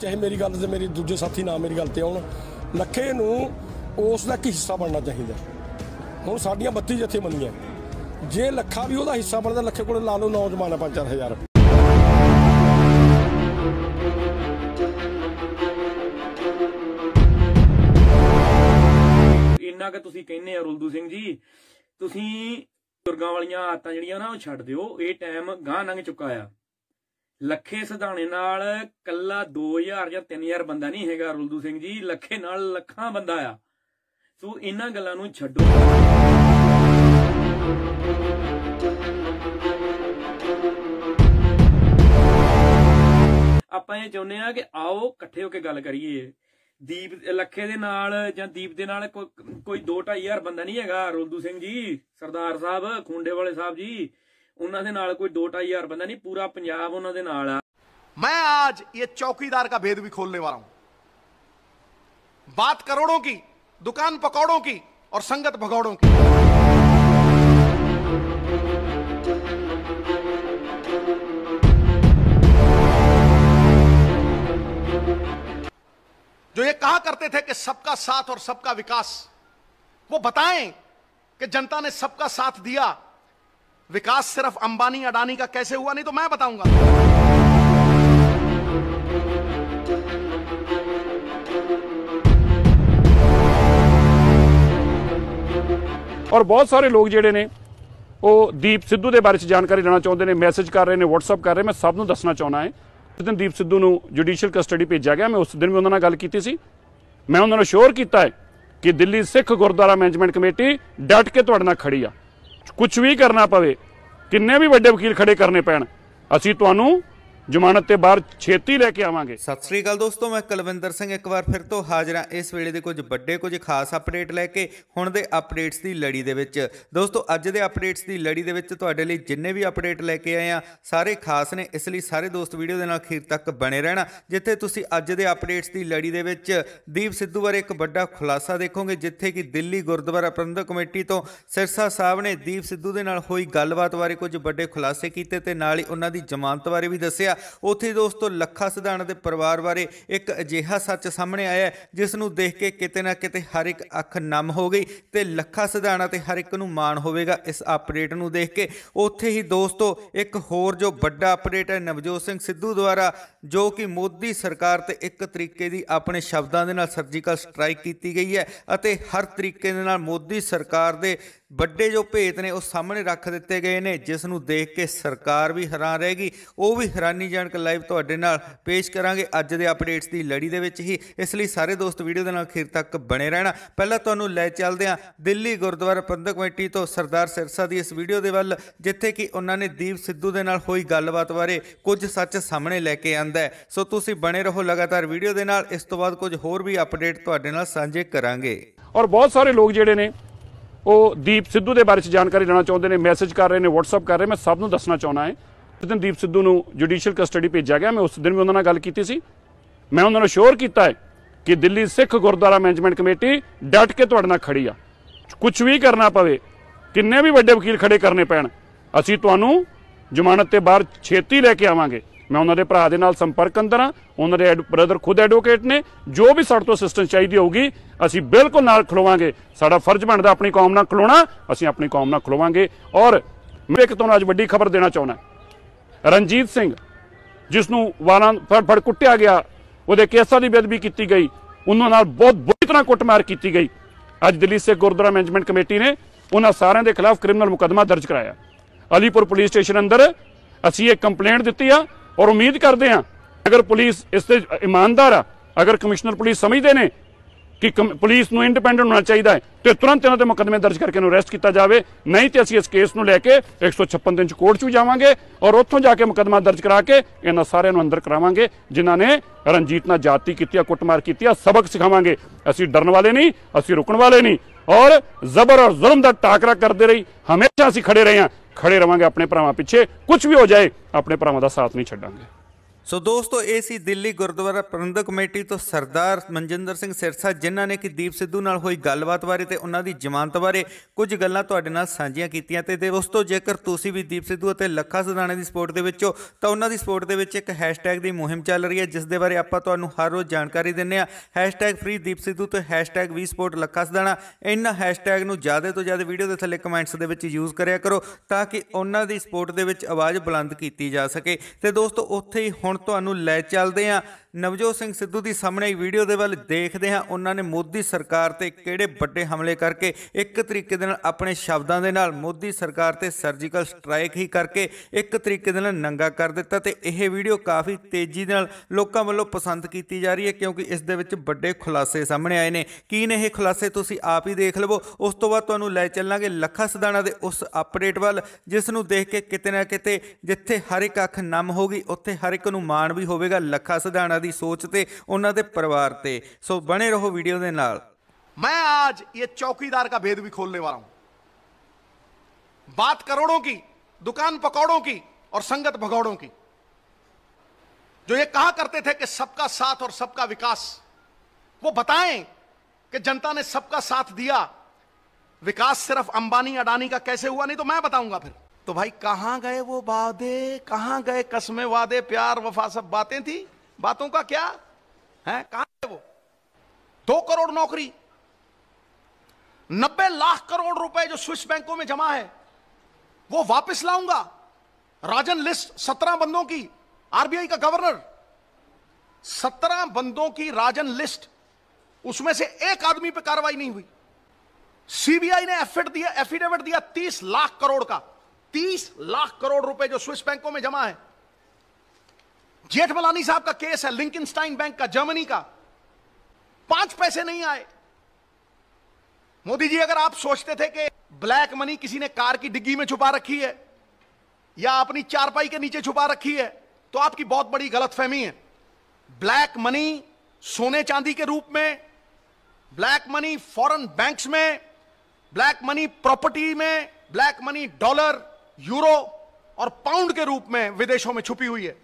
ਚਾਹੇ ਮੇਰੀ ਗੱਲ ਤੇ ਮੇਰੀ ਦੂਜੇ ਸਾਥੀ ਨਾ ਮੇਰੀ ਗੱਲ ਤੇ ਆਉਣ ਲੱਖੇ ਨੂੰ ਉਸ ਦਾ ਕੀ ਹਿੱਸਾ ਬਣਨਾ ਚਾਹੀਦਾ ਹੁਣ ਸਾਡੀਆਂ 32 ਮੰਨੀਆਂ ਜੇ ਲੱਖਾ ਵੀ ਉਹਦਾ ਹਿੱਸਾ ਬਣਦਾ ਲੱਖੇ ਕੋਲ ਲਾ ਲਓ ਨੌਜਵਾਨ 5-4000 ਇੰਨਾ ਕਿ ਤੁਸੀਂ ਕਹਿੰਦੇ ਆ ਰੁਲਦੂ ਸਿੰਘ ਜੀ ਤੁਸੀਂ ਦੁਰਗਾਂ ਵਾਲੀਆਂ ਆਤਾਂ ਜਿਹੜੀਆਂ ਨਾ ਉਹ ਛੱਡ ਦਿਓ ਇਹ ਟਾਈਮ ਗਾਂ ਲੰਘ ਚੁੱਕਾ ਆ ਲੱਖੇ ਸਧਾਣੇ ਨਾਲ ਕੱਲਾ 2000 ਜਾਂ 3000 ਬੰਦਾ ਨਹੀਂ ਹੈਗਾ ਰੁਲਦੂ ਸਿੰਘ ਜੀ ਲੱਖੇ ਨਾਲ ਲੱਖਾਂ ਬੰਦਾ ਆ ਸੋ ਇਹਨਾਂ ਗੱਲਾਂ ਨੂੰ ਛੱਡੋ ਆਪਾਂ ਇਹ ਚਾਹੁੰਦੇ ਆ ਕਿ ਆਓ ਇਕੱਠੇ ਹੋ ਕੇ ਗੱਲ ਕਰੀਏ ਦੀਪ ਲੱਖੇ ਦੇ ਨਾਲ ਜਾਂ ਦੀਪ ਦੇ ਨਾਲ ਕੋਈ 2 ਹਜ਼ਾਰ ਬੰਦਾ ਨਹੀਂ ਹੈਗਾ ਰੋਲਦੂ ਸਿੰਘ ਜੀ ਸਰਦਾਰ ਸਾਹਿਬ ਖੁੰਡੇ ਵਾਲੇ ਸਾਹਿਬ ਜੀ उन्होंने कोई दो ढाई हजार बंदा नहीं पूरा पंजाब उन्होंने मैं आज ये चौकीदार का भेद भी खोलने वाला हूं बात करोड़ों की दुकान पकौड़ों की और संगत भगौड़ों की जो ये कहा करते थे कि सबका साथ और सबका विकास वो बताएं कि जनता ने सबका साथ दिया विकास सिर्फ अंबानी अडानी का कैसे हुआ नहीं तो मैं बताऊंगा ਔਰ ਬਹੁਤ ਸਾਰੇ ਲੋਕ ਜਿਹੜੇ ਨੇ ਉਹ ਦੀਪ ਸਿੱਧੂ ਦੇ ਬਾਰੇ ਚ ਜਾਣਕਾਰੀ ਲੈਣਾ ਚਾਹੁੰਦੇ ਨੇ ਮੈਸੇਜ ਕਰ ਰਹੇ ਨੇ WhatsApp ਕਰ ਰਹੇ ਮੈਂ ਸਭ ਨੂੰ ਦੱਸਣਾ ਚਾਹਣਾ ਹੈ ਜਿਸ ਦਿਨ ਦੀਪ ਸਿੱਧੂ ਨੂੰ ਜੁਡੀਸ਼ੀਅਲ ਕਸਟਡੀ ਭੇਜਿਆ ਗਿਆ ਮੈਂ ਉਸ ਦਿਨ ਵੀ ਉਹਨਾਂ ਨਾਲ ਗੱਲ ਕੀਤੀ ਸੀ ਮੈਂ ਉਹਨਾਂ ਨੂੰ ਸ਼ੋਰ ਕੀਤਾ ਹੈ ਕਿ ਦਿੱਲੀ ਸਿੱਖ ਗੁਰਦੁਆਰਾ ਮੈਨੇਜਮੈਂਟ ਕਮੇਟੀ ਡਟ ਕੇ ਤੁਹਾਡੇ ਨਾਲ ਖੜੀ ਆ ਕੁਝ ਵੀ ਕਰਨਾ ਪਵੇ ਕਿੰਨੇ ਵੀ ਵੱਡੇ ਵਕੀਲ ਖੜੇ ਕਰਨੇ ਪੈਣ ਅਸੀਂ ਤੁਹਾਨੂੰ ਜ਼ਮਾਨਤ ਤੇ ਬਾਹਰ ਛੇਤੀ ਲੈ ਕੇ ਆਵਾਂਗੇ ਸਤਿ ਸ੍ਰੀ ਅਕਾਲ ਦੋਸਤੋ ਮੈਂ ਕੁਲਵਿੰਦਰ ਸਿੰਘ ਇੱਕ ਵਾਰ ਫਿਰ ਤੋਂ ਹਾਜ਼ਰ ਹਾਂ ਇਸ ਵੇਲੇ ਦੇ ਕੁਝ ਵੱਡੇ ਕੁਝ ਖਾਸ ਅਪਡੇਟ ਲੈ ਕੇ ਹੁਣ ਦੇ ਅਪਡੇਟਸ ਦੀ ਲੜੀ ਦੇ ਵਿੱਚ ਦੋਸਤੋ ਅੱਜ ਦੇ ਅਪਡੇਟਸ ਦੀ ਲੜੀ ਦੇ ਵਿੱਚ ਤੁਹਾਡੇ ਲਈ ਜਿੰਨੇ ਵੀ ਅਪਡੇਟ ਲੈ ਕੇ ਆਏ ਆ ਸਾਰੇ ਖਾਸ ਨੇ ਇਸ ਲਈ ਸਾਰੇ ਦੋਸਤ ਵੀਡੀਓ ਦੇ ਨਾਲ ਅਖੀਰ ਤੱਕ ਬਣੇ ਰਹਿਣਾ ਜਿੱਥੇ ਤੁਸੀਂ ਅੱਜ ਦੇ ਅਪਡੇਟਸ ਦੀ ਲੜੀ ਦੇ ਵਿੱਚ ਦੀਪ ਸਿੱਧੂ ਬਾਰੇ ਇੱਕ ਵੱਡਾ ਖੁਲਾਸਾ ਦੇਖੋਗੇ ਜਿੱਥੇ ਕਿ ਦਿੱਲੀ ਗੁਰਦੁਆਰਾ ਪ੍ਰਬੰਧਕ ਕਮੇਟੀ ਤੋਂ ਸਿਰਸਾ ਸਾਹਿਬ ਨੇ ਦੀਪ ਸਿੱਧੂ ਦੇ ਨਾਲ ਹੋਈ ਗੱਲਬਾਤ ਬਾਰੇ ਕੁਝ ਵੱਡੇ ਖੁਲਾਸੇ ਕੀਤੇ ਤੇ ਨਾਲ ਹੀ ਉਹਨਾਂ ਦੀ ਜ਼ਮਾਨਤ ਬਾਰੇ ਵੀ ਦੱਸਿਆ ਉੱਥੇ ਦੋਸਤੋ ਲੱਖਾ ਸਿਧਾਣਾ ਦੇ ਪਰਿਵਾਰ ਬਾਰੇ ਇੱਕ ਅਜੀਹਾ ਸੱਚ ਸਾਹਮਣੇ ਆਇਆ ਜਿਸ ਨੂੰ ਦੇਖ ਕੇ ਕਿਤੇ ਨਾ ਕਿਤੇ ਹਰ ਇੱਕ ਅੱਖ ਨਮ ਹੋ ਗਈ ਤੇ ਲੱਖਾ ਸਿਧਾਣਾ ਤੇ ਹਰ ਇੱਕ ਨੂੰ ਮਾਣ ਹੋਵੇਗਾ ਇਸ ਅਪਡੇਟ ਨੂੰ ਦੇਖ ਕੇ ਉੱਥੇ ਹੀ ਦੋਸਤੋ ਇੱਕ ਹੋਰ ਜੋ ਵੱਡਾ ਅਪਡੇਟ ਹੈ ਨਵਜੋਤ ਸਿੰਘ ਸਿੱਧੂ ਦੁਆਰਾ ਜੋ ਕਿ ਮੋਦੀ ਸਰਕਾਰ ਤੇ ਇੱਕ ਤਰੀਕੇ ਦੀ ਆਪਣੇ ਸ਼ਬਦਾਂ ਦੇ ਨਾਲ ਸਰਜੀਕਲ ਸਟ੍ਰਾਈਕ ਕੀਤੀ ਗਈ ਹੈ ਅਤੇ ਹਰ ਤਰੀਕੇ ਦੇ ਨਾਲ ਮੋਦੀ ਸਰਕਾਰ ਦੇ ਵੱਡੇ ਜੋ ਭੇਤ ਨੇ ਉਹ ਸਾਹਮਣੇ ਰੱਖ ਦਿੱਤੇ ਗਏ ਨੇ ਜਿਸ ਨੂੰ ਦੇਖ ਕੇ ਸਰਕਾਰ ਵੀ ਹੈਰਾਨ ਰਹੇਗੀ ਉਹ ਵੀ ਹੈਰਾਨੀ ਕੇ ਲਾਈਵ ਤੁਹਾਡੇ ਨਾਲ ਪੇਸ਼ ਕਰਾਂਗੇ ਅੱਜ ਦੇ ਅਪਡੇਟਸ ਦੀ ਲੜੀ ਦੇ ਵਿੱਚ ਹੀ ਇਸ ਲਈ ਸਾਰੇ ਦੋਸਤ ਵੀਡੀਓ ਦੇ ਨਾਲ ਅਖੀਰ ਤੱਕ ਬਣੇ ਰਹਿਣਾ ਪਹਿਲਾਂ ਤੁਹਾਨੂੰ ਲੈ ਚੱਲਦੇ ਹਾਂ ਦਿੱਲੀ ਗੁਰਦੁਆਰਾ ਪ੍ਰਬੰਧਕ ਕਮੇਟੀ ਤੋਂ ਸਰਦਾਰ ਸਿਰਸਾ ਦੀ ਇਸ ਵੀਡੀਓ ਦੇ ਵੱਲ ਜਿੱਥੇ ਕਿ ਉਹਨਾਂ ਨੇ ਦੀਪ ਸਿੱਧੂ ਦੇ ਨਾਲ ਹੋਈ ਗੱਲਬਾਤ ਬਾਰੇ ਕੁਝ ਸੱਚ ਸਾਹਮਣੇ ਲੈ ਕੇ ਆਂਦਾ ਹੈ ਸੋ ਤੁਸੀਂ ਬਣੇ ਰਹੋ ਲਗਾਤਾਰ ਵੀਡੀਓ ਦੇ ਨਾਲ ਇਸ ਤੋਂ ਬਾਅਦ ਕੁਝ ਹੋਰ ਵੀ ਅਪਡੇਟ ਤੁਹਾਡੇ ਨਾਲ ਸਾਂਝੇ ਕਰਾਂਗੇ ਔਰ ਬਹੁਤ ਸਾਰੇ ਲੋਕ ਜਿਹੜੇ ਨੇ ਉਹ ਦੀਪ ਸਿੱਧੂ ਦੇ ਬਾਰੇ ਚ ਜਾਣਕਾਰੀ ਲੈਣਾ ਚਾਹੁੰਦੇ ਨੇ ਮੈਸੇਜ ਕਰ ਰਹੇ ਨੇ WhatsApp ਕਰ ਰਹੇ ਮੈਂ ਸਭ ਨੂੰ ਦੱਸਣਾ ਚਾਹਣਾ ਹੈ ਸਤਨਦੀਪ ਸਿੱਧੂ ਨੂੰ ਜੁਡੀਸ਼ੀਅਲ ਕਸਟਡੀ ਭੇਜਿਆ ਗਿਆ ਮੈਂ ਉਸ ਦਿਨ ਵੀ ਉਹਨਾਂ ਨਾਲ ਗੱਲ ਕੀਤੀ ਸੀ ਮੈਂ ਉਹਨਾਂ ਨੂੰ ਸ਼ੋਰ ਕੀਤਾ ਹੈ ਕਿ ਦਿੱਲੀ ਸਿੱਖ ਗੁਰਦੁਆਰਾ ਮੈਨੇਜਮੈਂਟ ਕਮੇਟੀ ਡਟ ਕੇ ਤੁਹਾਡੇ ਨਾਲ ਖੜੀ ਆ ਕੁਝ ਵੀ ਕਰਨਾ ਪਵੇ ਕਿੰਨੇ ਵੀ ਵੱਡੇ ਵਕੀਲ ਖੜੇ ਕਰਨੇ ਪੈਣ ਅਸੀਂ ਤੁਹਾਨੂੰ ਜ਼ਮਾਨਤ ਤੇ ਬਾਹਰ ਛੇਤੀ ਲੈ ਕੇ ਆਵਾਂਗੇ ਮੈਂ ਉਹਨਾਂ ਦੇ ਭਰਾ ਦੇ ਨਾਲ ਸੰਪਰਕ ਅੰਦਰ ਆ ਉਹਨਾਂ ਦੇ ਬ੍ਰਦਰ ਖੁਦ ਐਡਵੋਕੇਟ ਨੇ ਜੋ ਵੀ ਸਾਡੇ ਤੋਂ ਅਸਿਸਟੈਂਸ ਚਾਹੀਦੀ ਹੋਊਗੀ ਅਸੀਂ ਬਿਲਕੁਲ ਨਾਲ ਖਲੋਵਾਂਗੇ ਸਾਡਾ ਫਰਜ਼ ਬਣਦਾ ਆਪਣੀ ਕੌਮ ਨਾਲ ਖਲੋਣਾ ਅਸੀਂ ਆਪਣੀ ਕੌਮ ਨਾਲ ਖਲੋਵਾਂਗੇ ਔਰ ਮੈਂ ਇੱਕ ਤੁਹਾਨੂੰ ਅੱਜ ਵੱਡੀ ਖਬਰ ਦੇਣਾ ਚਾਹੁੰਦਾ ਰਣਜੀਤ ਸਿੰਘ ਜਿਸ ਨੂੰ ਵਾਰਾਂ ਫੜ ਫੜ ਕੁੱਟਿਆ ਗਿਆ ਉਹਦੇ ਕੇਸਾਂ ਦੀ ਬੇਦਬੀ ਕੀਤੀ ਗਈ ਉਹਨਾਂ ਨਾਲ ਬਹੁਤ ਬੁਰੀ ਤਰ੍ਹਾਂ ਕੁੱਟਮਾਰ ਕੀਤੀ ਗਈ ਅੱਜ ਦਿੱਲੀ ਸੇ ਗੁਰਦੁਆਰਾ ਮੈਨੇਜਮੈਂਟ ਕਮੇਟੀ ਨੇ ਉਹਨਾਂ ਸਾਰਿਆਂ ਦੇ ਖਿਲਾਫ ਕ੍ਰਿਮੀਨਲ ਮੁਕਦਮਾ ਦਰਜ ਕਰਾਇਆ ਅਲੀਪੁਰ ਪੁਲਿਸ ਸਟੇਸ਼ਨ ਅੰਦਰ ਅਸੀਂ ਇਹ ਕੰਪਲੇਂਟ ਦਿੱਤੀ ਆ ਔਰ ਉਮੀਦ ਕਰਦੇ ਆ ਅਗਰ ਪੁਲਿਸ ਇਸ ਤੇ ਇਮਾਨਦਾਰ ਆ ਅਗਰ ਕਮਿਸ਼ਨਰ ਪੁਲਿਸ ਸਮਝਦੇ ਨੇ ਕਿ ਪੁਲਿਸ ਨੂੰ ਇੰਡੀਪੈਂਡੈਂਟ ਹੋਣਾ ਚਾਹੀਦਾ ਹੈ ਤੇ ਤੁਰੰਤ ਇਹਨਾਂ ਤੇ ਮੁਕਦਮੇ ਦਰਜ ਕਰਕੇ ਇਹਨੂੰ ਅਰੈਸਟ ਕੀਤਾ ਜਾਵੇ ਨਹੀਂ ਤੇ ਅਸੀਂ ਇਸ ਕੇਸ ਨੂੰ ਲੈ ਕੇ 156 ਦਿਨ ਚ ਕੋਰਟ 'ਚ ਜਾਵਾਂਗੇ ਔਰ ਉੱਥੋਂ ਜਾ ਕੇ ਮੁਕਦਮਾ ਦਰਜ ਕਰਾ ਕੇ ਇਹਨਾਂ ਸਾਰਿਆਂ ਨੂੰ ਅੰਦਰ ਕਰਾਵਾਂਗੇ ਜਿਨ੍ਹਾਂ ਨੇ ਰਣਜੀਤ ਨਾਲ ਜਾਤੀ ਕੀਤੀ ਆ ਕੁੱਟਮਾਰ ਕੀਤੀ ਆ ਸਬਕ ਸਿਖਾਵਾਂਗੇ ਅਸੀਂ ਡਰਨ ਵਾਲੇ ਨਹੀਂ ਅਸੀਂ ਰੁਕਣ ਵਾਲੇ ਨਹੀਂ ਔਰ ਜ਼ਬਰ ਔਰ ਜ਼ੁਲਮ ਦਾ ਟਾਕਰਾ ਕਰਦੇ ਰਹੀ ਹਮੇਸ਼ਾ ਅਸੀਂ ਖੜੇ ਰਹੇ ਹਾਂ ਖੜੇ ਰਵਾਂਗੇ ਆਪਣੇ ਭਰਾਵਾਂ ਪਿੱਛੇ ਕੁਝ ਵੀ ਹੋ ਜਾਏ ਆਪਣੇ ਭਰਾਵਾਂ ਦਾ ਸਾਥ ਨਹੀਂ ਛੱਡਾਂਗੇ ਸੋ ਦੋਸਤੋ ਇਹ ਸੀ ਦਿੱਲੀ ਗੁਰਦੁਆਰਾ ਪ੍ਰਬੰਧਕ ਕਮੇਟੀ ਤੋਂ ਸਰਦਾਰ ਮਨਜਿੰਦਰ ਸਿੰਘ ਸਿਰਸਾ ਜਿਨ੍ਹਾਂ ਨੇ ਕਿ ਦੀਪ ਸਿੱਧੂ ਨਾਲ ਹੋਈ ਗੱਲਬਾਤ ਬਾਰੇ ਤੇ ਉਹਨਾਂ ਦੀ ਜ਼ਮਾਨਤ ਬਾਰੇ ਕੁਝ ਗੱਲਾਂ ਤੁਹਾਡੇ ਨਾਲ ਸਾਂਝੀਆਂ ਕੀਤੀਆਂ ਤੇ ਦੋਸਤੋ ਜੇਕਰ ਤੁਸੀਂ ਵੀ ਦੀਪ ਸਿੱਧੂ ਅਤੇ ਲੱਖਾ ਸਦਾਨੇ ਦੀ ਸਪੋਰਟ ਦੇ ਵਿੱਚੋਂ ਤਾਂ ਉਹਨਾਂ ਦੀ ਸਪੋਰਟ ਦੇ ਵਿੱਚ ਇੱਕ ਹੈਸ਼ਟੈਗ ਦੀ ਮੁਹਿੰਮ ਚੱਲ ਰਹੀ ਹੈ ਜਿਸ ਦੇ ਬਾਰੇ ਆਪਾਂ ਤੁਹਾਨੂੰ ਹਰ ਰੋਜ਼ ਜਾਣਕਾਰੀ ਦਿੰਨੇ ਆ ਹੈਸ਼ਟੈਗ ਦੀਪ ਸਿੱਧੂ ਤੇ ਹੈਸ਼ਟੈਗ ਵੀ ਸਪੋਰਟ ਲੱਖਾ ਸਦਾਨਾ ਇਹਨਾਂ ਹੈਸ਼ਟੈਗ ਨੂੰ ਜ਼ਿਆਦਾ ਤੋਂ ਜ਼ਿਆਦਾ ਵੀਡੀਓ ਦੇ ਥੱਲੇ ਕਮੈਂਟਸ ਦੇ ਵਿੱਚ ਯੂਜ਼ ਕਰਿਆ ਕਰੋ ਤਾਂ ਕਿ ਉਹਨਾਂ ਦੀ ਸਪੋਰਟ ਦੇ ਵਿੱਚ ਆਵਾਜ਼ ਬੁਲੰਦ ਕੀਤੀ ਜਾ ਸਕੇ ਤੇ ਦੋਸਤੋ ਉੱਥੇ ਹੀ ਹੁਣ ਹੁਣ ਤੁਹਾਨੂੰ ਲੈ ਚੱਲਦੇ ਆ ਨਵਜੋਤ ਸਿੰਘ ਸਿੱਧੂ ਦੀ ਸਾਹਮਣੇ ਵੀਡੀਓ ਦੇ ਵੱਲ ਦੇਖਦੇ ਹਾਂ ਉਹਨਾਂ ਨੇ ਮੋਦੀ ਸਰਕਾਰ ਤੇ ਕਿਹੜੇ ਵੱਡੇ ਹਮਲੇ ਕਰਕੇ ਇੱਕ ਤਰੀਕੇ ਦੇ ਨਾਲ ਆਪਣੇ ਸ਼ਬਦਾਂ ਦੇ ਨਾਲ ਮੋਦੀ ਸਰਕਾਰ ਤੇ ਸਰਜੀਕਲ ਸਟ੍ਰਾਈਕ ਹੀ ਕਰਕੇ ਇੱਕ ਤਰੀਕੇ ਦੇ ਨਾਲ ਨੰਗਾ ਕਰ ਦਿੱਤਾ ਤੇ ਇਹ ਵੀਡੀਓ ਕਾਫੀ ਤੇਜ਼ੀ ਨਾਲ ਲੋਕਾਂ ਵੱਲੋਂ ਪਸੰਦ ਕੀਤੀ ਜਾ ਰਹੀ ਹੈ ਕਿਉਂਕਿ ਇਸ ਦੇ ਵਿੱਚ ਵੱਡੇ ਖੁਲਾਸੇ ਸਾਹਮਣੇ ਆਏ ਨੇ ਕੀ ਨੇ ਇਹ ਖੁਲਾਸੇ ਤੁਸੀਂ ਆਪ ਹੀ ਦੇਖ ਲਵੋ ਉਸ ਤੋਂ ਬਾਅਦ ਤੁਹਾਨੂੰ ਲੈ ਚੱਲਾਂਗੇ ਲੱਖਾ ਸਦਾਣਾ ਦੇ ਉਸ ਅਪਡੇਟ ਵੱਲ ਜਿਸ ਨੂੰ ਦੇਖ ਕੇ ਕਿਤੇ ਨਾ ਕਿਤੇ ਜਿੱਥੇ ਹਰ ਇੱਕ ਅੱਖ ਨਮ ਹੋਗੀ ਉੱਥੇ ਹਰ ਇੱਕ ਨੂੰ ਮਾਣ ਵੀ ਹੋਵੇਗਾ ਲੱਖਾ ਸਦਾਣਾ की सोच से उन्होंने परिवार से सो बने रहो वीडियो के मैं आज ये चौकीदार का भेद भी खोलने वाला हूं बात करोड़ों की दुकान पकौड़ों की और संगत भगौड़ों की जो ये कहा करते थे कि सबका साथ और सबका विकास वो बताएं कि जनता ने सबका साथ दिया विकास सिर्फ अंबानी अडानी का कैसे हुआ नहीं तो मैं बताऊंगा फिर तो भाई कहां गए वो वादे कहां गए कसमे वादे प्यार वफा सब बातें थी बातों का क्या है कहां है वो दो करोड़ नौकरी नब्बे लाख करोड़ रुपए जो स्विस बैंकों में जमा है वो वापस लाऊंगा राजन लिस्ट सत्रह बंदों की आरबीआई का गवर्नर सत्रह बंदों की राजन लिस्ट उसमें से एक आदमी पे कार्रवाई नहीं हुई सीबीआई ने एफिड दिया एफिडेविट दिया तीस लाख करोड़ का तीस लाख करोड़ रुपए जो स्विस बैंकों में जमा है जेठमलानी साहब का केस है लिंकिनस्टाइन बैंक का जर्मनी का पांच पैसे नहीं आए मोदी जी अगर आप सोचते थे कि ब्लैक मनी किसी ने कार की डिग्गी में छुपा रखी है या अपनी चारपाई के नीचे छुपा रखी है तो आपकी बहुत बड़ी गलतफहमी है ब्लैक मनी सोने चांदी के रूप में ब्लैक मनी फॉरेन बैंक्स में ब्लैक मनी प्रॉपर्टी में ब्लैक मनी डॉलर यूरो और पाउंड के रूप में विदेशों में छुपी हुई है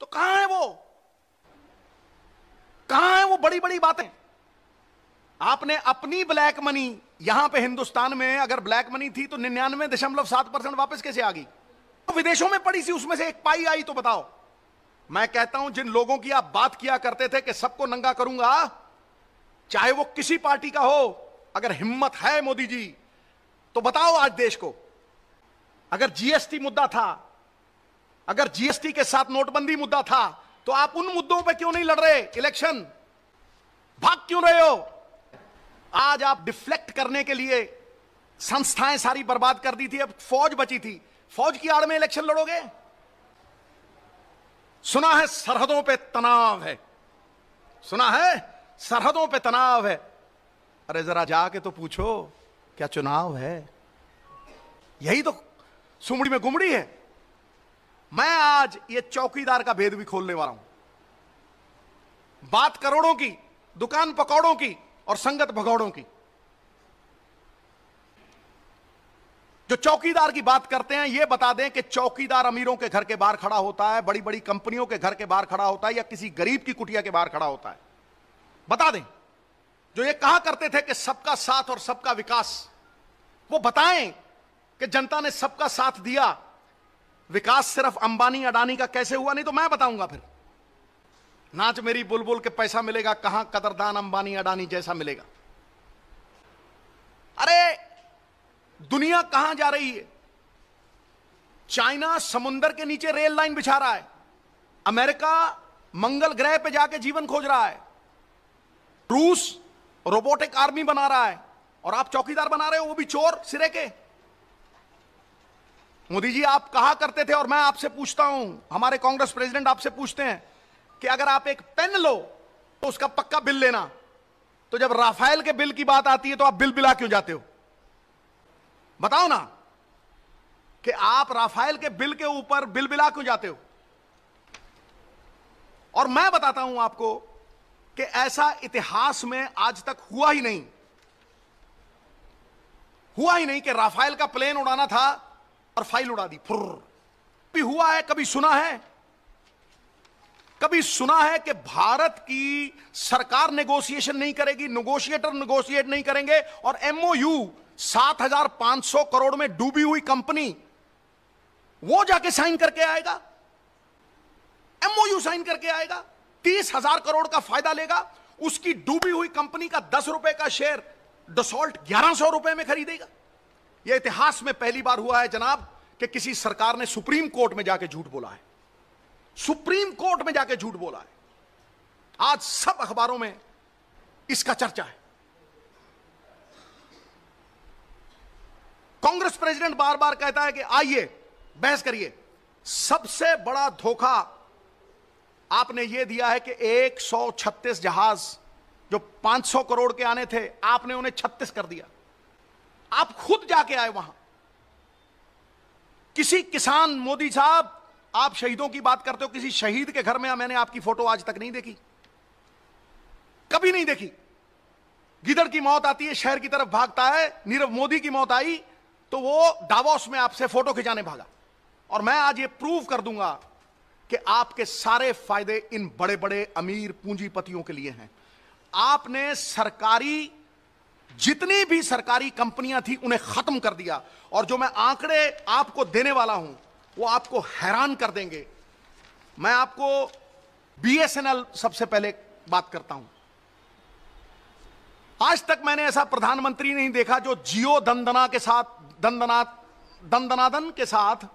तो कहां है वो कहां है वो बड़ी बड़ी बातें आपने अपनी ब्लैक मनी यहां पे हिंदुस्तान में अगर ब्लैक मनी थी तो निन्यानवे दशमलव सात परसेंट वापस कैसे आ गई तो विदेशों में पड़ी सी उसमें से एक पाई आई तो बताओ मैं कहता हूं जिन लोगों की आप बात किया करते थे कि सबको नंगा करूंगा चाहे वो किसी पार्टी का हो अगर हिम्मत है मोदी जी तो बताओ आज देश को अगर जीएसटी मुद्दा था अगर जीएसटी के साथ नोटबंदी मुद्दा था तो आप उन मुद्दों पर क्यों नहीं लड़ रहे इलेक्शन भाग क्यों रहे हो आज आप डिफ्लेक्ट करने के लिए संस्थाएं सारी बर्बाद कर दी थी अब फौज बची थी फौज की आड़ में इलेक्शन लड़ोगे सुना है सरहदों पे तनाव है सुना है सरहदों पे तनाव है अरे जरा जाके तो पूछो क्या चुनाव है यही तो सुमड़ी में गुमड़ी है मैं आज ये चौकीदार का भेद भी खोलने वाला हूं बात करोड़ों की दुकान पकौड़ों की और संगत भगौड़ों की जो चौकीदार की बात करते हैं यह बता दें कि चौकीदार अमीरों के घर के बाहर खड़ा होता है बड़ी बड़ी कंपनियों के घर के बाहर खड़ा होता है या किसी गरीब की कुटिया के बाहर खड़ा होता है बता दें जो ये कहा करते थे कि सबका साथ और सबका विकास वो बताएं कि जनता ने सबका साथ दिया विकास सिर्फ अंबानी अडानी का कैसे हुआ नहीं तो मैं बताऊंगा फिर नाच मेरी बुलबुल के पैसा मिलेगा कहां कदरदान अंबानी अडानी जैसा मिलेगा अरे दुनिया कहां जा रही है चाइना समुंदर के नीचे रेल लाइन बिछा रहा है अमेरिका मंगल ग्रह पे जाके जीवन खोज रहा है रूस रोबोटिक आर्मी बना रहा है और आप चौकीदार बना रहे हो वो भी चोर सिरे के मोदी जी आप कहा करते थे और मैं आपसे पूछता हूं हमारे कांग्रेस प्रेसिडेंट आपसे पूछते हैं कि अगर आप एक पेन लो तो उसका पक्का बिल लेना तो जब राफेल के बिल की बात आती है तो आप बिल बिला क्यों जाते हो बताओ ना कि आप राफेल के बिल के ऊपर बिल बिला क्यों जाते हो और मैं बताता हूं आपको कि ऐसा इतिहास में आज तक हुआ ही नहीं हुआ ही नहीं कि राफेल का प्लेन उड़ाना था और फाइल उड़ा दी फुर भी हुआ है कभी सुना है कभी सुना है कि भारत की सरकार नेगोशिएशन नहीं करेगी नेगोशिएटर नेगोशिएट नहीं करेंगे और एमओयू 7,500 करोड़ में डूबी हुई कंपनी वो जाके साइन करके आएगा एमओयू साइन करके आएगा तीस हजार करोड़ का फायदा लेगा उसकी डूबी हुई कंपनी का दस रुपए का शेयर डसोल्ट ग्यारह सौ रुपए में खरीदेगा यह इतिहास में पहली बार हुआ है जनाब कि किसी सरकार ने सुप्रीम कोर्ट में जाके झूठ बोला है सुप्रीम कोर्ट में जाके झूठ बोला है आज सब अखबारों में इसका चर्चा है कांग्रेस प्रेसिडेंट बार बार कहता है कि आइए बहस करिए सबसे बड़ा धोखा आपने यह दिया है कि 136 जहाज जो 500 करोड़ के आने थे आपने उन्हें 36 कर दिया आप खुद जाके आए वहां किसी किसान मोदी साहब आप शहीदों की बात करते हो किसी शहीद के घर में मैंने आपकी फोटो आज तक नहीं देखी कभी नहीं देखी गिदड़ की मौत आती है शहर की तरफ भागता है नीरव मोदी की मौत आई तो वो डावोस में आपसे फोटो खिंचाने भागा और मैं आज ये प्रूव कर दूंगा कि आपके सारे फायदे इन बड़े बड़े अमीर पूंजीपतियों के लिए हैं आपने सरकारी जितनी भी सरकारी कंपनियां थी उन्हें खत्म कर दिया और जो मैं आंकड़े आपको देने वाला हूं वो आपको हैरान कर देंगे मैं आपको बीएसएनएल सबसे पहले बात करता हूं आज तक मैंने ऐसा प्रधानमंत्री नहीं देखा जो जियो दंदना के साथ दंदना दंदनादन के साथ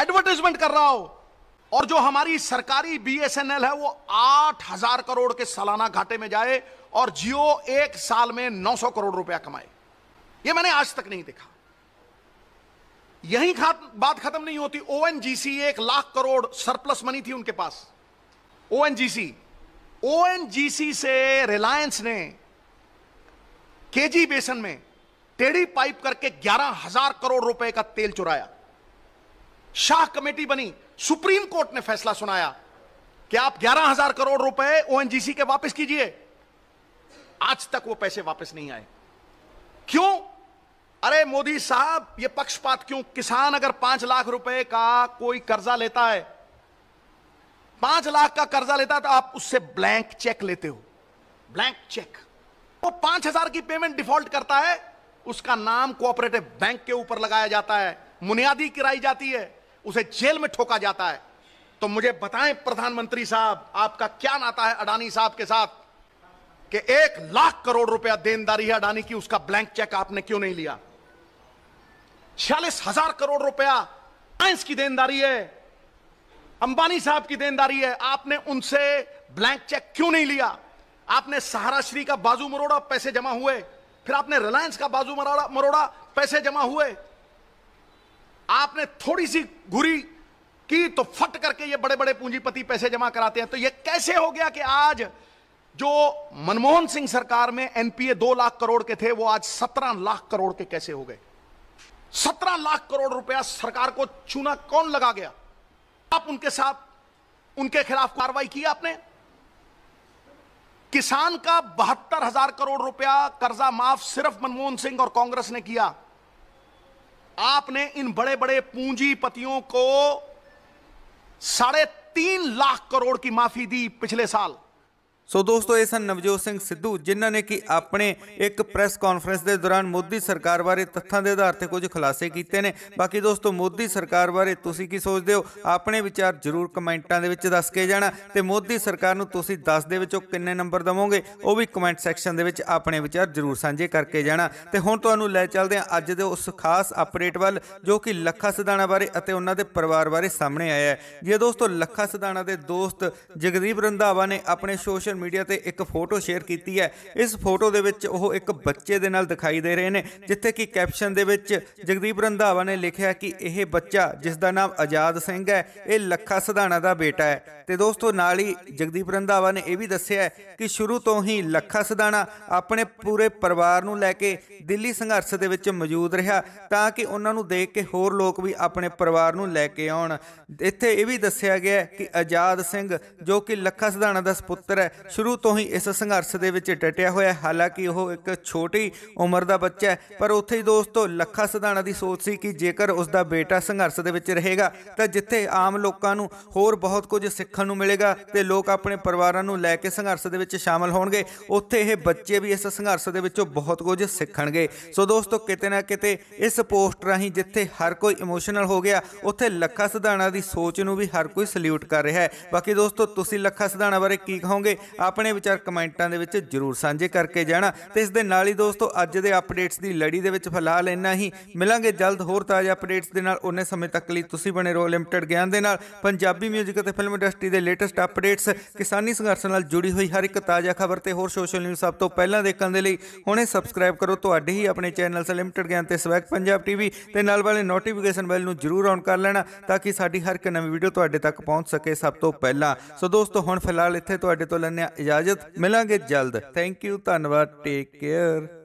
एडवर्टाइजमेंट कर रहा हो और जो हमारी सरकारी बीएसएनएल है वो आठ हजार करोड़ के सालाना घाटे में जाए और जियो एक साल में नौ सौ करोड़ रुपया कमाए ये मैंने आज तक नहीं देखा यही बात खत्म नहीं होती ओएनजीसी एक लाख करोड़ सरप्लस मनी थी उनके पास ओएनजीसी ओएनजीसी से रिलायंस ने केजी बेसन में टेढ़ी पाइप करके ग्यारह हजार करोड़ रुपए का तेल चुराया शाह कमेटी बनी सुप्रीम कोर्ट ने फैसला सुनाया कि आप ग्यारह हजार करोड़ रुपए ओएनजीसी के वापस कीजिए आज तक वो पैसे वापस नहीं आए क्यों अरे मोदी साहब ये पक्षपात क्यों किसान अगर पांच लाख रुपए का कोई कर्जा लेता है पांच लाख का कर्जा लेता है तो आप उससे ब्लैंक चेक लेते हो ब्लैंक चेक वो तो पांच हजार की पेमेंट डिफॉल्ट करता है उसका नाम कोऑपरेटिव बैंक के ऊपर लगाया जाता है बुनियादी किराई जाती है उसे जेल में ठोका जाता है तो मुझे बताएं प्रधानमंत्री साहब आपका क्या नाता है अडानी साहब के साथ कि एक लाख करोड़ रुपया देनदारी है अडानी की उसका ब्लैंक चेक आपने क्यों नहीं लिया छियालीस हजार करोड़ रुपया साइंस की देनदारी है अंबानी साहब की देनदारी है आपने उनसे ब्लैंक चेक क्यों नहीं लिया आपने सहारा श्री का बाजू मरोड़ा पैसे जमा हुए फिर आपने रिलायंस का बाजू मरोड़ा मरोड़ा पैसे जमा हुए आपने थोड़ी सी घुरी की तो फट करके ये बड़े बड़े पूंजीपति पैसे जमा कराते हैं तो ये कैसे हो गया कि आज जो मनमोहन सिंह सरकार में एनपीए दो लाख करोड़ के थे वो आज सत्रह लाख करोड़ के कैसे हो गए सत्रह लाख करोड़ रुपया सरकार को चूना कौन लगा गया आप उनके साथ उनके खिलाफ कार्रवाई की आपने किसान का बहत्तर हजार करोड़ रुपया कर्जा माफ सिर्फ मनमोहन सिंह और कांग्रेस ने किया आपने इन बड़े बड़े पूंजीपतियों को साढ़े तीन लाख करोड़ की माफी दी पिछले साल ਸੋ ਦੋਸਤੋ ਇਹ ਸਨ ਨਵਜੋਤ ਸਿੰਘ ਸਿੱਧੂ ਜਿਨ੍ਹਾਂ ਨੇ ਕਿ ਆਪਣੇ ਇੱਕ ਪ੍ਰੈਸ ਕਾਨਫਰੰਸ ਦੇ ਦੌਰਾਨ ਮੋਦੀ ਸਰਕਾਰ ਬਾਰੇ ਤੱਥਾਂ ਦੇ ਆਧਾਰ ਤੇ ਕੁਝ ਖੁਲਾਸੇ ਕੀਤੇ ਨੇ ਬਾਕੀ ਦੋਸਤੋ ਮੋਦੀ ਸਰਕਾਰ ਬਾਰੇ ਤੁਸੀਂ ਕੀ ਸੋਚਦੇ ਹੋ ਆਪਣੇ ਵਿਚਾਰ ਜ਼ਰੂਰ ਕਮੈਂਟਾਂ ਦੇ ਵਿੱਚ ਦੱਸ ਕੇ ਜਾਣਾ ਤੇ ਮੋਦੀ ਸਰਕਾਰ ਨੂੰ ਤੁਸੀਂ 10 ਦੇ ਵਿੱਚੋਂ ਕਿੰਨੇ ਨੰਬਰ ਦਵੋਗੇ ਉਹ ਵੀ ਕਮੈਂਟ ਸੈਕਸ਼ਨ ਦੇ ਵਿੱਚ ਆਪਣੇ ਵਿਚਾਰ ਜ਼ਰੂਰ ਸਾਂਝੇ ਕਰਕੇ ਜਾਣਾ ਤੇ ਹੁਣ ਤੁਹਾਨੂੰ ਲੈ ਚੱਲਦੇ ਹਾਂ ਅੱਜ ਦੇ ਉਸ ਖਾਸ ਅਪਡੇਟ ਵੱਲ ਜੋ ਕਿ ਲੱਖਾ ਸਦਾਣਾ ਬਾਰੇ ਅਤੇ ਉਹਨਾਂ ਦੇ ਪਰਿਵਾਰ ਬਾਰੇ ਸਾਹਮਣੇ ਆਇਆ ਹੈ ਜੇ ਦੋਸਤੋ ਲੱਖਾ ਸਦਾਣਾ ਦੇ ਦੋਸਤ ਜਗਦੀਪ ਰੰਧਾਵਾ ਨੇ ਆਪਣੇ ਸੋਸ਼ਲ ਸੋਸ਼ਲ ਮੀਡੀਆ ਤੇ ਇੱਕ ਫੋਟੋ ਸ਼ੇਅਰ ਕੀਤੀ ਹੈ ਇਸ ਫੋਟੋ ਦੇ ਵਿੱਚ ਉਹ ਇੱਕ ਬੱਚੇ ਦੇ ਨਾਲ ਦਿਖਾਈ ਦੇ ਰਹੇ ਨੇ ਜਿੱਥੇ ਕਿ ਕੈਪਸ਼ਨ ਦੇ ਵਿੱਚ ਜਗਦੀਪ ਰੰਧਾਵਾ ਨੇ ਲਿਖਿਆ ਕਿ ਇਹ ਬੱਚਾ ਜਿਸ ਦਾ ਨਾਮ ਆਜ਼ਾਦ ਸਿੰਘ ਹੈ ਇਹ ਲੱਖਾ ਸਧਾਣਾ ਦਾ ਬੇਟਾ ਹੈ ਤੇ ਦੋਸਤੋ ਨਾਲ ਹੀ ਜਗਦੀਪ ਰੰਧਾਵਾ ਨੇ ਇਹ ਵੀ ਦੱਸਿਆ ਕਿ ਸ਼ੁਰੂ ਤੋਂ ਹੀ ਲੱਖਾ ਸਧਾਣਾ ਆਪਣੇ ਪੂਰੇ ਪਰਿਵਾਰ ਨੂੰ ਲੈ ਕੇ ਦਿੱਲੀ ਸੰਘਰਸ਼ ਦੇ ਵਿੱਚ ਮੌਜੂਦ ਰਿਹਾ ਤਾਂ ਕਿ ਉਹਨਾਂ ਨੂੰ ਦੇਖ ਕੇ ਹੋਰ ਲੋਕ ਵੀ ਆਪਣੇ ਪਰਿਵਾਰ ਨੂੰ ਲੈ ਕੇ ਆਉਣ ਇੱਥੇ ਇਹ ਵੀ ਦੱਸਿਆ ਗਿਆ ਕਿ ਆਜ਼ਾਦ ਸਿੰਘ ਜੋ ਕਿ ਲੱਖਾ ਸਧਾਣਾ ਦਾ ਸੁਪੁੱਤਰ ਹੈ ਸ਼ੁਰੂ ਤੋਂ ਹੀ ਇਸ ਸੰਘਰਸ਼ ਦੇ ਵਿੱਚ ਟਟਿਆ ਹੋਇਆ ਹਾਲਾਂਕਿ ਉਹ ਇੱਕ ਛੋਟੀ ਉਮਰ ਦਾ ਬੱਚਾ ਹੈ ਪਰ ਉੱਥੇ ਹੀ ਦੋਸਤੋ ਲੱਖਾ ਸਿਧਾਣਾ ਦੀ ਸੋਚ ਸੀ ਕਿ ਜੇਕਰ ਉਸ ਦਾ ਬੇਟਾ ਸੰਘਰਸ਼ ਦੇ ਵਿੱਚ ਰਹੇਗਾ ਤਾਂ ਜਿੱਥੇ ਆਮ ਲੋਕਾਂ ਨੂੰ ਹੋਰ ਬਹੁਤ ਕੁਝ ਸਿੱਖਣ ਨੂੰ ਮਿਲੇਗਾ ਤੇ ਲੋਕ ਆਪਣੇ ਪਰਿਵਾਰਾਂ ਨੂੰ ਲੈ ਕੇ ਸੰਘਰਸ਼ ਦੇ ਵਿੱਚ ਸ਼ਾਮਲ ਹੋਣਗੇ ਉੱਥੇ ਇਹ ਬੱਚੇ ਵੀ ਇਸ ਸੰਘਰਸ਼ ਦੇ ਵਿੱਚੋਂ ਬਹੁਤ ਕੁਝ ਸਿੱਖਣਗੇ ਸੋ ਦੋਸਤੋ ਕਿਤੇ ਨਾ ਕਿਤੇ ਇਸ ਪੋਸਟ ਰਾਹੀਂ ਜਿੱਥੇ ਹਰ ਕੋਈ ਇਮੋਸ਼ਨਲ ਹੋ ਗਿਆ ਉੱਥੇ ਲੱਖਾ ਸਿਧਾਣਾ ਦੀ ਸੋਚ ਨੂੰ ਵੀ ਹਰ ਕੋਈ ਸਲੂਟ ਕਰ ਰਿਹਾ ਹੈ ਬਾਕੀ ਦੋਸਤੋ ਤੁਸੀਂ ਲੱਖਾ ਸਿਧਾਣਾ ਬਾਰੇ ਕੀ ਕਹੋਗੇ ਆਪਣੇ ਵਿਚਾਰ ਕਮੈਂਟਾਂ ਦੇ ਵਿੱਚ ਜਰੂਰ ਸਾਂਝੇ ਕਰਕੇ ਜਾਣਾ ਤੇ ਇਸ ਦੇ ਨਾਲ ਹੀ ਦੋਸਤੋ ਅੱਜ ਦੇ ਅਪਡੇਟਸ ਦੀ ਲੜੀ ਦੇ ਵਿੱਚ ਫਿਲਹਾਲ ਇੰਨਾ ਹੀ ਮਿਲਾਂਗੇ ਜਲਦ ਹੋਰ ਤਾਜ਼ਾ ਅਪਡੇਟਸ ਦੇ ਨਾਲ ਉਹਨੇ ਸਮੇਂ ਤੱਕ ਲਈ ਤੁਸੀਂ ਬਣੇ ਰਹੋ ਲਿਮਟਿਡ ਗਿਆਨ ਦੇ ਨਾਲ ਪੰਜਾਬੀ 뮤직 ਅਤੇ ਫਿਲਮ ਇੰਡਸਟਰੀ ਦੇ ਲੇਟੈਸਟ ਅਪਡੇਟਸ ਕਿਸਾਨੀ ਸੰਘਰਸ਼ ਨਾਲ ਜੁੜੀ ਹੋਈ ਹਰ ਇੱਕ ਤਾਜ਼ਾ ਖਬਰ ਤੇ ਹੋਰ ਸੋਸ਼ਲ ਨਿਊਜ਼ ਸਭ ਤੋਂ ਪਹਿਲਾਂ ਦੇਖਣ ਦੇ ਲਈ ਹੁਣੇ ਸਬਸਕ੍ਰਾਈਬ ਕਰੋ ਤੁਹਾਡੇ ਹੀ ਆਪਣੇ ਚੈਨਲ ਲਿਮਟਿਡ ਗਿਆਨ ਤੇ ਸਵੈਗ ਪੰਜਾਬ ਟੀਵੀ ਤੇ ਨਾਲ ਵਾਲੇ ਨੋਟੀਫਿਕੇਸ਼ਨ ਬੈਲ ਨੂੰ ਜਰੂਰ ਆਨ ਕਰ ਲੈਣਾ ਤਾਂ ਕਿ ਸਾਡੀ ਹਰ ਇੱਕ ਨਵੀਂ ਵੀਡੀਓ ਤੁਹਾਡੇ ਤੱਕ ਪਹੁੰਚ ਸਕੇ ਸਭ ਤੋਂ ਪਹਿਲਾਂ ਸੋ ਦੋਸਤੋ ਹੁਣ ਫਿਲਹਾਲ ਇੱਥੇ ਤੁਹਾਡੇ ਤੋਂ ਲੈਣੇ ਇਜਾਜ਼ਤ ਮਿਲਾਂਗੇ ਜਲਦ ਥੈਂਕ ਯੂ ਧੰਨਵਾਦ ਟੇਕ ਕੇਅਰ